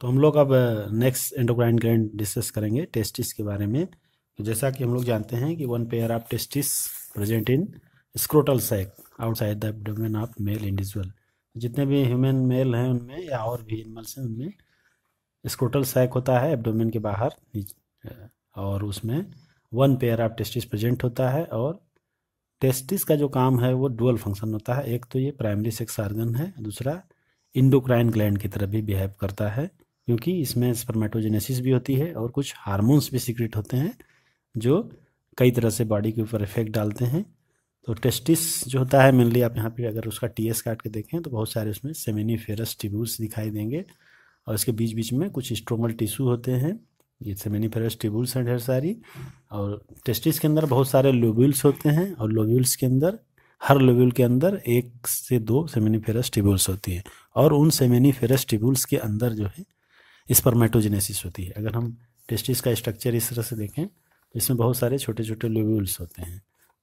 तो हम लोग अब नेक्स्ट एंडोक्राइन ग्लैंड डिस्कस करेंगे टेस्टिस के बारे में तो जैसा कि हम लोग जानते हैं कि one pair of testis present in scrotal sac outside the abdomen of male individual जितने भी ह्यूमन मेल हैं उनमें या और भी एनिमल्स हैं उनमें स्क्रोटल सैक होता है एबडोमेन के बाहर और उसमें one pair of testis present होता है और टेस्टिस का जो काम है वो डुअल फंक्शन होता है एक तो ये प्राइमरी सेक्स आर्गन है दूसरा इंडोक्राइन ग्लैंड की तरफ भी बिहेव करता है क्योंकि इसमें स्पर्मेटोजेनेसिस भी होती है और कुछ हार्मोन्स भी सीक्रेट होते हैं जो कई तरह से बॉडी के ऊपर इफेक्ट डालते हैं तो टेस्टिस जो होता है मेनली आप यहाँ पे अगर उसका टी एस काट के देखें तो बहुत सारे उसमें सेमिनीफेरस टिब्यूल्स दिखाई देंगे और इसके बीच बीच में कुछ स्ट्रोमल टिश्यू होते हैं ये सेमिनीफेरस टिब्यूल्स हैं ढेर सारी और टेस्टिस के अंदर बहुत सारे लोब्यूल्स होते हैं और लोब्यूल्स के अंदर हर लोब्यूल के अंदर एक से दो सेमिनीफेरस टिब्यूल्स होती है और उन सेमिनीफेरस टिब्यूल्स के अंदर जो है स्पर्मेटोजेनेसिस होती है अगर हम टेस्टिस का स्ट्रक्चर इस तरह से देखें तो इसमें बहुत सारे छोटे छोटे लोब्यूल्स होते हैं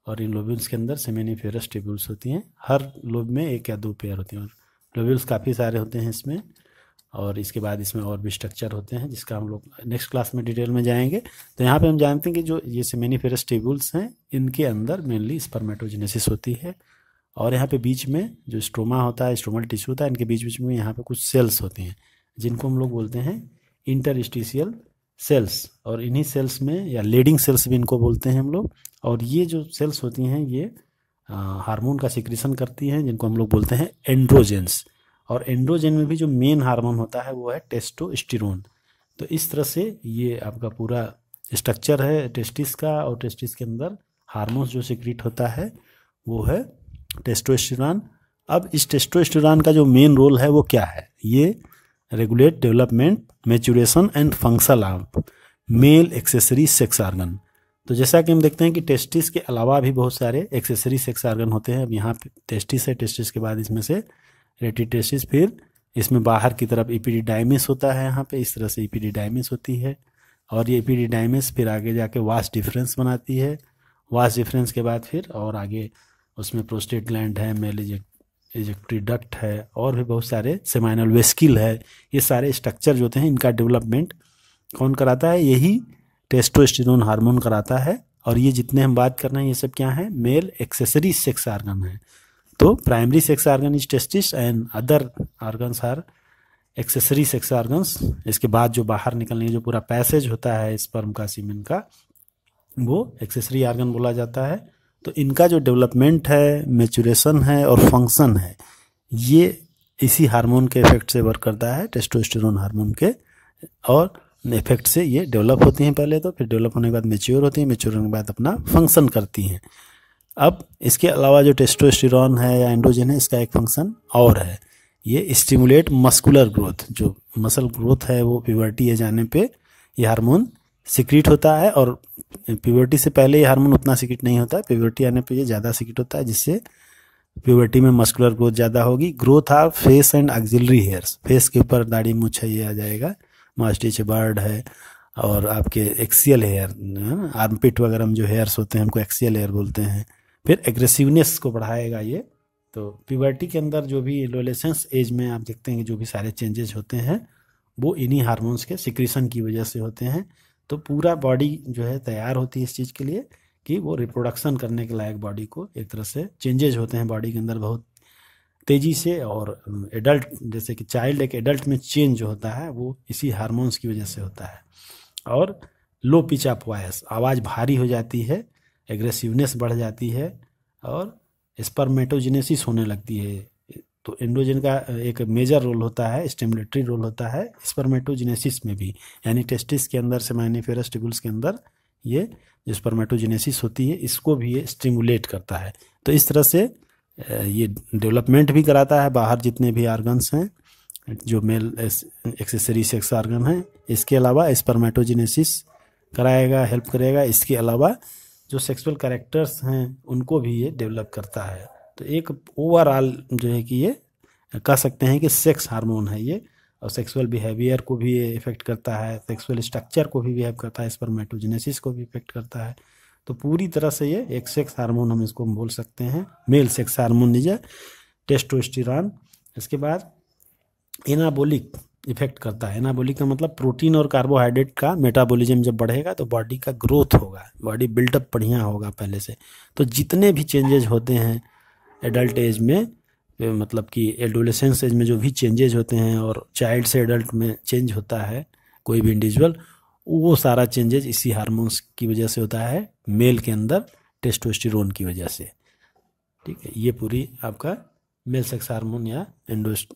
और इन लोब्यूल्स के अंदर सेमेनिफेरस ट्यूब्यूल्स होती हैं हर लोब में एक या दो पेयर होती हैं और लोब्यूल्स काफ़ी सारे होते हैं इसमें और इसके बाद इसमें और भी स्ट्रक्चर होते हैं जिसका हम लोग नेक्स्ट क्लास में डिटेल में जाएंगे तो यहाँ पे हम जानते हैं कि जो ये सेमेनिफेरस ट्यूब्यूल्स हैं इनके अंदर मेनली स्पर्मेटोजेनेसिस होती है और यहाँ पे बीच में जो स्ट्रोमा होता है स्ट्रोमल टिश्यू होता है इनके बीच बीच में यहाँ पे कुछ सेल्स होती हैं जिनको हम लोग बोलते हैं इंटरस्टिशियल सेल्स और इन्हीं सेल्स में या लेडिंग सेल्स भी इनको बोलते हैं हम लोग और ये जो सेल्स होती हैं ये हार्मोन का सिक्रीशन करती हैं जिनको हम लोग बोलते हैं एंड्रोजेंस और एंड्रोजेन में भी जो मेन हार्मोन होता है वो है टेस्टोस्टेरोन तो इस तरह से ये आपका पूरा स्ट्रक्चर है टेस्टिस का और टेस्टिस के अंदर हारमोन्स जो सिक्रीट होता है वो है टेस्टोस्टेरॉन अब इस टेस्टोस्टेरॉन का जो मेन रोल है वो क्या है ये regulate development, maturation and functional of male accessory sex organ. तो जैसा कि हम देखते हैं कि टेस्टिस के अलावा भी बहुत सारे एक्सेसरी सेक्स आर्गन होते हैं अब यहाँ पे टेस्टिस है टेस्टिस के बाद इसमें से रेटी टेस्टिस फिर इसमें बाहर की तरफ इपीडीडाइमिस होता है यहाँ पे इस तरह से इपीडीडाइमिस होती है और ये इपीडीडाइमिस फिर आगे जाके वास डिफरेंस बनाती है वास डिफरेंस के बाद फिर और आगे उसमें प्रोस्टेट ग्लैंड है मेल डक्ट है और भी बहुत सारे सेमाइनल वेस्किल है ये सारे स्ट्रक्चर जो होते हैं इनका डेवलपमेंट कौन कराता है यही टेस्टोस्टेरोन हार्मोन कराता है और ये जितने हम बात कर रहे हैं ये सब क्या है मेल एक्सेसरी सेक्स आर्गन है तो primary sex organ is testis and other organs are accessory sex organs इसके बाद जो बाहर निकलने जो पूरा पैसेज होता है स्पर्म का सीमेन का वो एक्सेसरी आर्गन बोला जाता है तो इनका जो डेवलपमेंट है मेचुरेशन है और फंक्शन है ये इसी हार्मोन के इफेक्ट से वर्क करता है टेस्टोस्टेरोन हार्मोन के और इफेक्ट से ये डेवलप होती हैं पहले तो फिर डेवलप होने के बाद मेच्योर होती हैं मेच्योर होने के बाद अपना फंक्शन करती हैं अब इसके अलावा जो टेस्टोस्टेरॉन है या एंड्रोजन है इसका एक फंक्शन और है ये स्टिमुलेट मस्कुलर ग्रोथ जो मसल ग्रोथ है वो प्यवर्टी है जाने पे ये हार्मोन सिक्रीट होता है और प्यूबर्टी से पहले ये हार्मोन उतना सिक्रीट नहीं होता है प्यूबर्टी आने पर ये ज़्यादा सिक्रीट होता है जिससे प्यूबर्टी में मस्कुलर ग्रोथ ज़्यादा होगी growth of face and axillary hairs face के ऊपर दाढ़ी मुछ है ये आ जाएगा मास्टिच बर्ड है और आपके एक्सियल हेयर आर्मपिट वगैरह में जो हेयर्स होते हैं हमको एक्सियल हेयर बोलते हैं फिर एग्रेसिवनेस को बढ़ाएगा ये तो प्यूबर्टी के अंदर जो भी एडोलेसेंस एज में आप देखते हैं कि जो भी सारे चेंजेस होते हैं वो इन्हीं हार्मोन्स के सिक्रीशन की वजह से होते हैं तो पूरा बॉडी जो है तैयार होती है इस चीज़ के लिए कि वो रिप्रोडक्शन करने के लायक बॉडी को एक तरह से चेंजेज होते हैं बॉडी के अंदर बहुत तेज़ी से और एडल्ट जैसे कि चाइल्ड एक एडल्ट में चेंज जो होता है वो इसी हारमोन्स की वजह से होता है और लो पिच ऑफ वॉयस आवाज़ भारी हो जाती है एग्रेसिवनेस बढ़ जाती है और स्पर्मेटोजिनेसिस होने लगती है तो एंड्रोजन का एक मेजर रोल होता है स्टेमुलेटरी रोल होता है स्पर्मेटोजेनेसिस में भी यानी टेस्टिस के अंदर से फेरस टिबुल्स के अंदर ये जो स्पर्मेटोजेनेसिस होती है इसको भी ये स्टिमुलेट करता है तो इस तरह से ये डेवलपमेंट भी कराता है बाहर जितने भी आर्गन्स हैं जो मेल एक्सेसरी सेक्स आर्गन हैं इसके अलावा स्पर्मेटोजेनेसिस कराएगा हेल्प करेगा इसके अलावा जो सेक्सुअल करेक्टर्स हैं उनको भी ये डेवलप करता है तो एक ओवरऑल जो है कि ये कह सकते हैं कि सेक्स हार्मोन है ये और सेक्सुअल बिहेवियर को भी ये इफेक्ट करता है सेक्सुअल स्ट्रक्चर को भी बिहेव करता है स्पर्मेटोजेनेसिस को भी इफेक्ट करता है तो पूरी तरह से ये एक सेक्स हार्मोन हम इसको बोल सकते हैं मेल सेक्स हार्मोन लीजिए टेस्टोस्टिरॉन इसके बाद एनाबोलिक इफेक्ट करता है एनाबोलिक का मतलब प्रोटीन और कार्बोहाइड्रेट का मेटाबॉलिज्म जब बढ़ेगा तो बॉडी का ग्रोथ होगा बॉडी बिल्डअप बढ़िया होगा पहले से तो जितने भी चेंजेज होते हैं एडल्ट एज में मतलब कि एडोलेसेंस एज में जो भी चेंजेज होते हैं और चाइल्ड से एडल्ट में चेंज होता है कोई भी इंडिविजुअल वो सारा चेंजेज इसी हार्मोन्स की वजह से होता है मेल के अंदर टेस्टोस्टिरोन की वजह से ठीक है ये पूरी आपका मेल सेक्स हार्मोन या एंडोस्ट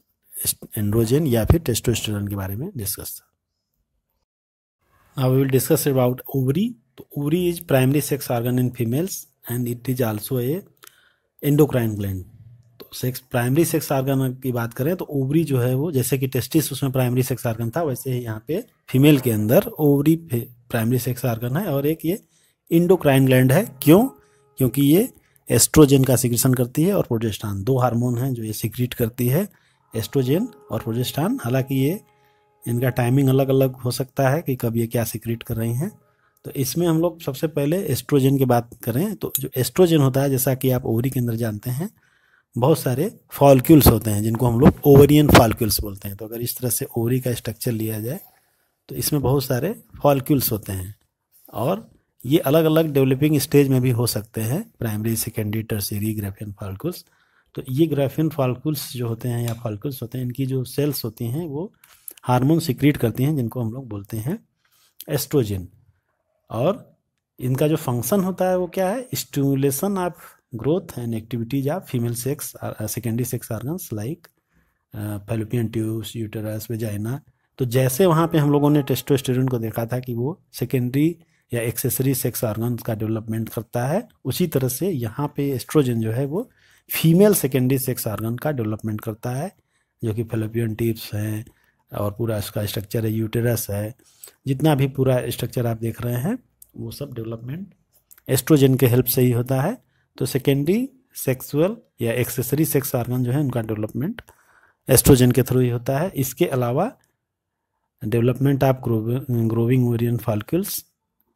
एंड्रोजन या फिर टेस्टोस्टेरोन के बारे में डिस्कस था we will discuss about ovary तो ovary is primary sex organ in females and it is also a endocrine gland तो सेक्स प्राइमरी सेक्स आर्गन की बात करें तो ओवरी जो है वो जैसे कि टेस्टिस उसमें प्राइमरी सेक्स आर्गन था वैसे ही यहाँ पे फीमेल के अंदर ओवरी प्राइमरी सेक्स आर्गन है और एक ये इंडोक्राइन ग्लैंड है क्यों क्योंकि ये एस्ट्रोजन का सिक्रेशन करती है और प्रोजेस्टान दो हार्मोन हैं जो ये सिक्रीट करती है एस्ट्रोजन और प्रोजेस्टान हालांकि ये इनका टाइमिंग अलग अलग हो सकता है कि कब ये क्या सिक्रीट कर रही हैं तो इसमें हम लोग सबसे पहले एस्ट्रोजन की बात करें तो जो एस्ट्रोजन होता है जैसा कि आप ओवरी के अंदर जानते हैं बहुत सारे फॉलक्यूल्स होते हैं जिनको हम लोग ओवरियन फॉलक्यूल्स बोलते हैं तो अगर इस तरह से ओवरी का स्ट्रक्चर लिया जाए तो इसमें बहुत सारे फॉलक्यूल्स होते हैं और ये अलग अलग डेवलपिंग स्टेज में भी हो सकते हैं primary secondary tertiary Graafian follicles तो ये ग्राफियन फॉलक्यूल्स जो होते हैं या फॉलक्यूल्स होते हैं इनकी जो सेल्स होती हैं वो हार्मोन सिक्रीट करती हैं जिनको हम लोग बोलते हैं एस्ट्रोजन और इनका जो फंक्शन होता है वो क्या है stimulation of growth and activities of female sex secondary sex organs like fallopian tubes uterus vagina तो जैसे वहाँ पे हम लोगों ने टेस्टोस्टेरोन को देखा था कि वो सेकेंडरी या एक्सेसरी सेक्स ऑर्गन्स का डेवलपमेंट करता है उसी तरह से यहाँ पे एस्ट्रोजन जो है वो फीमेल सेकेंडरी सेक्स ऑर्गन का डेवलपमेंट करता है जो कि फेलोपियन टिप्स हैं और पूरा इसका स्ट्रक्चर है यूटेरस है जितना भी पूरा स्ट्रक्चर आप देख रहे हैं वो सब डेवलपमेंट एस्ट्रोजन के हेल्प से ही होता है तो सेकेंडरी सेक्सुअल या एक्सेसरी सेक्स ऑर्गन जो है उनका डेवलपमेंट एस्ट्रोजन के थ्रू ही होता है इसके अलावा development of growing ovarian follicles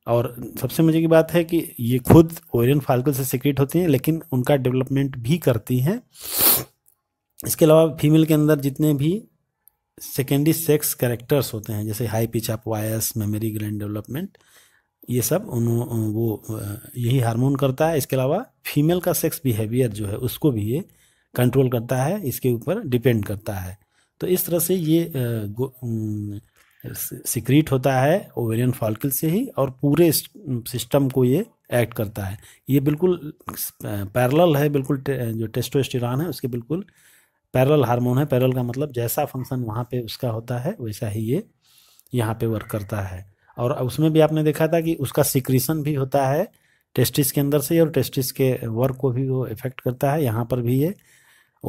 और सबसे मजे की बात है कि ये खुद ओरियन फाल्कल से सिक्रेट होती हैं लेकिन उनका डेवलपमेंट भी करती हैं इसके अलावा फीमेल के अंदर जितने भी सेकेंडरी सेक्स कैरेक्टर्स होते हैं जैसे high pitch up voice mammary gland development ये सब उन वो यही हार्मोन करता है इसके अलावा फीमेल का सेक्स बिहेवियर जो है उसको भी ये कंट्रोल करता है इसके ऊपर डिपेंड करता है तो इस तरह से ये सिक्रीट होता है ओवेरियन फॉल्किल से ही और पूरे सिस्टम को ये एक्ट करता है ये बिल्कुल पैरल है बिल्कुल जो टेस्टोस्टेरॉन है उसके बिल्कुल पैरल हार्मोन है पैरल का मतलब जैसा फंक्शन वहाँ पे उसका होता है वैसा ही ये यहाँ पे वर्क करता है और उसमें भी आपने देखा था कि उसका सिक्रीशन भी होता है टेस्टिस के अंदर से और टेस्टिस के वर्क को भी वो इफेक्ट करता है यहाँ पर भी ये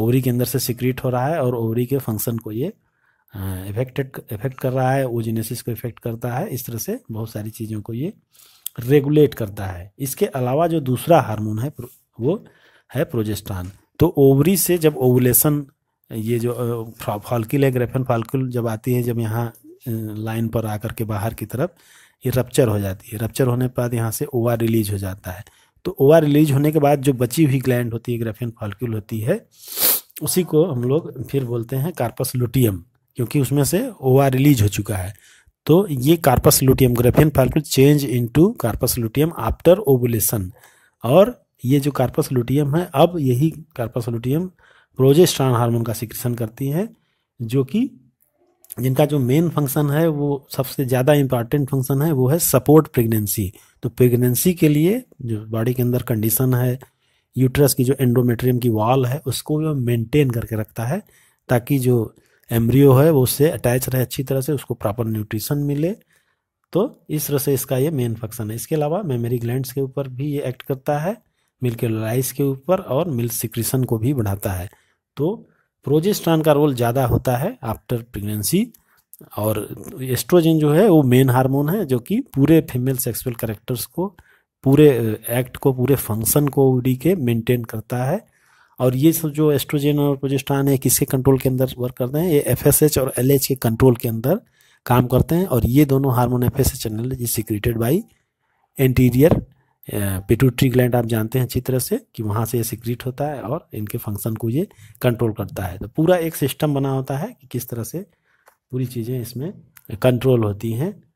ओवरी के अंदर से सिक्रीट हो रहा है और ओवरी के फंक्शन को ये इफेक्टेड इफेक्ट कर रहा है ओजिनेसिस को इफेक्ट करता है इस तरह से बहुत सारी चीज़ों को ये रेगुलेट करता है इसके अलावा जो दूसरा हार्मोन है वो है प्रोजेस्टान तो ओवरी से जब ओवुलेशन ये जो फॉल्किल है ग्रेफन फॉल्किल जब आती है जब यहाँ लाइन पर आकर के बाहर की तरफ ये रप्चर हो जाती है रप्चर होने के बाद यहाँ से ओवा रिलीज हो जाता है तो ओवा रिलीज होने के बाद जो बची हुई ग्लैंड होती है ग्रेफिन फॉल्क्यूल होती है उसी को हम लोग फिर बोलते हैं कार्पस लुटियम क्योंकि उसमें से ओवा रिलीज हो चुका है तो ये corpus luteum Graafian follicle change into corpus luteum after ovulation और ये जो कार्पस लुटियम है अब यही कार्पस लुटियम प्रोजेस्ट्रॉन हार्मोन का सिक्रेशन करती है जो कि जिनका जो मेन फंक्शन है वो सबसे ज़्यादा इम्पॉर्टेंट फंक्शन है वो है सपोर्ट प्रेगनेंसी तो प्रेगनेंसी के लिए जो बॉडी के अंदर कंडीशन है यूट्रस की जो एंडोमेट्रियम की वॉल है उसको वो मेंटेन करके रखता है ताकि जो एम्ब्रियो है वो उससे अटैच रहे अच्छी तरह से उसको प्रॉपर न्यूट्रिशन मिले तो इस तरह से इसका ये मेन फंक्शन है इसके अलावा मेमोरी ग्लैंड्स के ऊपर भी ये एक्ट करता है मिल्क के ऊपर और मिल्क सिक्रीशन को भी बढ़ाता है तो प्रोजेस्ट्रॉन का रोल ज़्यादा होता है आफ्टर प्रेगनेंसी और एस्ट्रोजन जो है वो मेन हार्मोन है जो कि पूरे फीमेल सेक्सुअल करेक्टर्स को पूरे एक्ट को पूरे फंक्शन को उड़ी के मेंटेन करता है और ये सब जो एस्ट्रोजन और प्रोजेस्ट्रॉन है किसके कंट्रोल के अंदर वर्क करते हैं ये एफ और एल के कंट्रोल के अंदर काम करते हैं और ये दोनों hormone F S H and L is secreted by anterior pituitary gland आप जानते हैं अच्छी तरह से कि वहाँ से ये सिक्रीट होता है और इनके फंक्शन को ये कंट्रोल करता है तो पूरा एक सिस्टम बना होता है कि किस तरह से पूरी चीज़ें इसमें कंट्रोल होती हैं